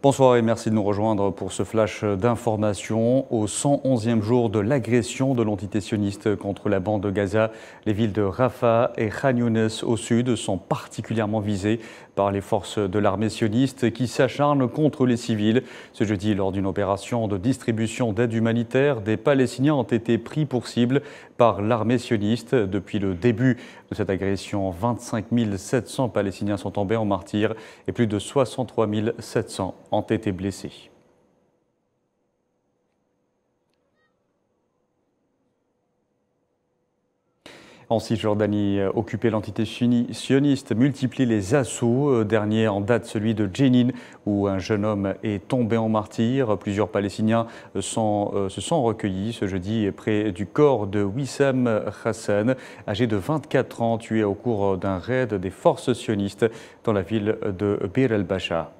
Bonsoir et merci de nous rejoindre pour ce flash d'information. Au 111e jour de l'agression de l'entité sioniste contre la bande de Gaza, les villes de Rafah et Khan Younes au sud sont particulièrement visées par les forces de l'armée sioniste qui s'acharnent contre les civils. Ce jeudi, lors d'une opération de distribution d'aide humanitaire, des Palestiniens ont été pris pour cible par l'armée sioniste. Depuis le début de cette agression, 25 700 Palestiniens sont tombés en martyrs et plus de 63 700 ont été blessés. En Cisjordanie euh, occupée, l'entité sioniste multiplie les assauts. Euh, dernier en date celui de Jenin, où un jeune homme est tombé en martyr. Plusieurs Palestiniens euh, se sont recueillis ce jeudi près du corps de Wissam Hassan, âgé de 24 ans, tué au cours d'un raid des forces sionistes dans la ville de Bir el-Bacha.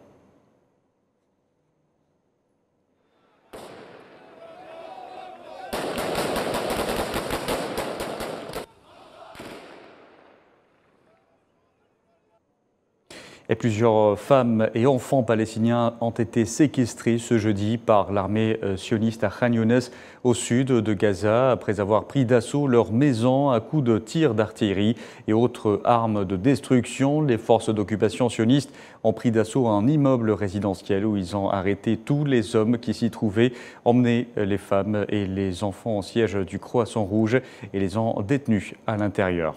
Et plusieurs euh, femmes et enfants palestiniens ont été séquestrés ce jeudi par l'armée euh, sioniste à Khan Younes, au sud de Gaza, après avoir pris d'assaut leur maison à coups de tirs d'artillerie et autres armes de destruction. Les forces d'occupation sionistes ont pris d'assaut un immeuble résidentiel où ils ont arrêté tous les hommes qui s'y trouvaient, emmené euh, les femmes et les enfants au siège du Croissant Rouge et les ont détenus à l'intérieur.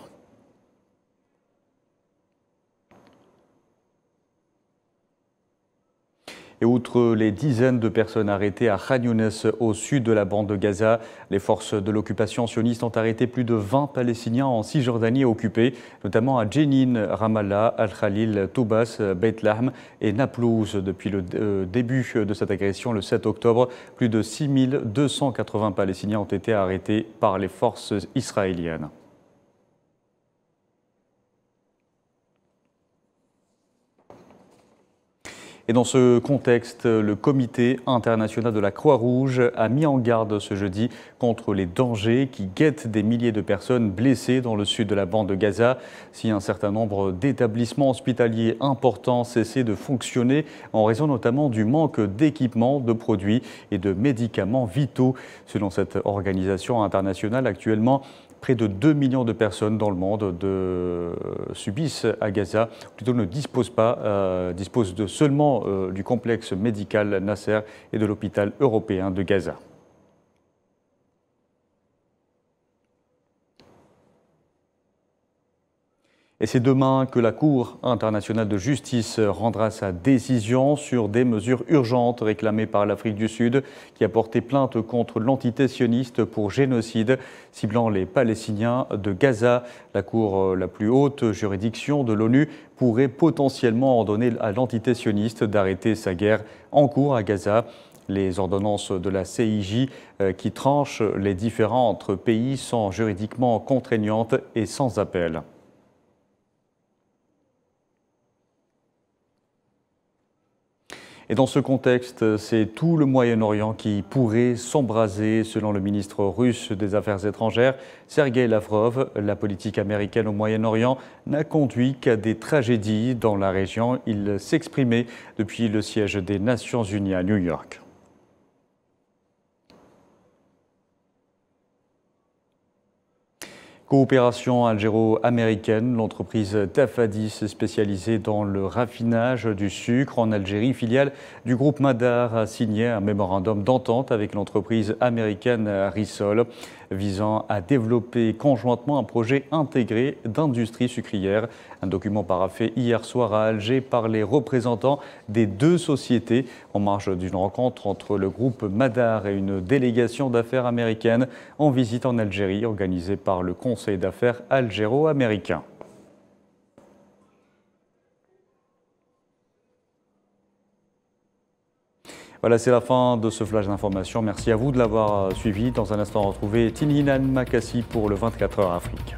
Et outre les dizaines de personnes arrêtées à Khan Younes, au sud de la bande de Gaza, les forces de l'occupation sioniste ont arrêté plus de 20 Palestiniens en Cisjordanie occupée, notamment à Jenin, Ramallah, Al-Khalil, Toubas, Beit Lahm et Naplouse. Depuis le euh, début de cette agression, le 7 octobre, plus de 6280 Palestiniens ont été arrêtés par les forces israéliennes. Et dans ce contexte, le Comité international de la Croix-Rouge a mis en garde ce jeudi contre les dangers qui guettent des milliers de personnes blessées dans le sud de la bande de Gaza. Si un certain nombre d'établissements hospitaliers importants cessaient de fonctionner en raison notamment du manque d'équipements, de produits et de médicaments vitaux. Selon cette organisation internationale, actuellement, près de 2 millions de personnes dans le monde de... subissent à Gaza, plutôt ne disposent pas, euh, disposent de seulement euh, du complexe médical Nasser et de l'hôpital européen de Gaza. Et c'est demain que la Cour internationale de justice rendra sa décision sur des mesures urgentes réclamées par l'Afrique du Sud, qui a porté plainte contre l'entité sioniste pour génocide ciblant les Palestiniens de Gaza. La Cour, euh, la plus haute juridiction de l'ONU, pourrait potentiellement ordonner à l'entité sioniste d'arrêter sa guerre en cours à Gaza. Les ordonnances de la CIJ euh, qui tranchent les différents entre pays sont juridiquement contraignantes et sans appel. Et dans ce contexte, c'est tout le Moyen-Orient qui pourrait s'embraser, selon le ministre russe des Affaires étrangères, Sergei Lavrov. La politique américaine au Moyen-Orient n'a conduit qu'à des tragédies dans la région. Il s'exprimait depuis le siège des Nations Unies à New York. Coopération algéro-américaine, l'entreprise Tafadis spécialisée dans le raffinage du sucre en Algérie. Filiale du groupe Madar a signé un mémorandum d'entente avec l'entreprise américaine Risol visant à développer conjointement un projet intégré d'industrie sucrière. Un document paraphé hier soir à Alger par les représentants des deux sociétés en marge d'une rencontre entre le groupe Madar et une délégation d'affaires américaine en visite en Algérie organisée par le Conseil d'affaires algéro-américain. Voilà, c'est la fin de ce flash d'information. Merci à vous de l'avoir euh, suivi. Dans un instant, retrouvez Tininan Makassi pour le 24h Afrique.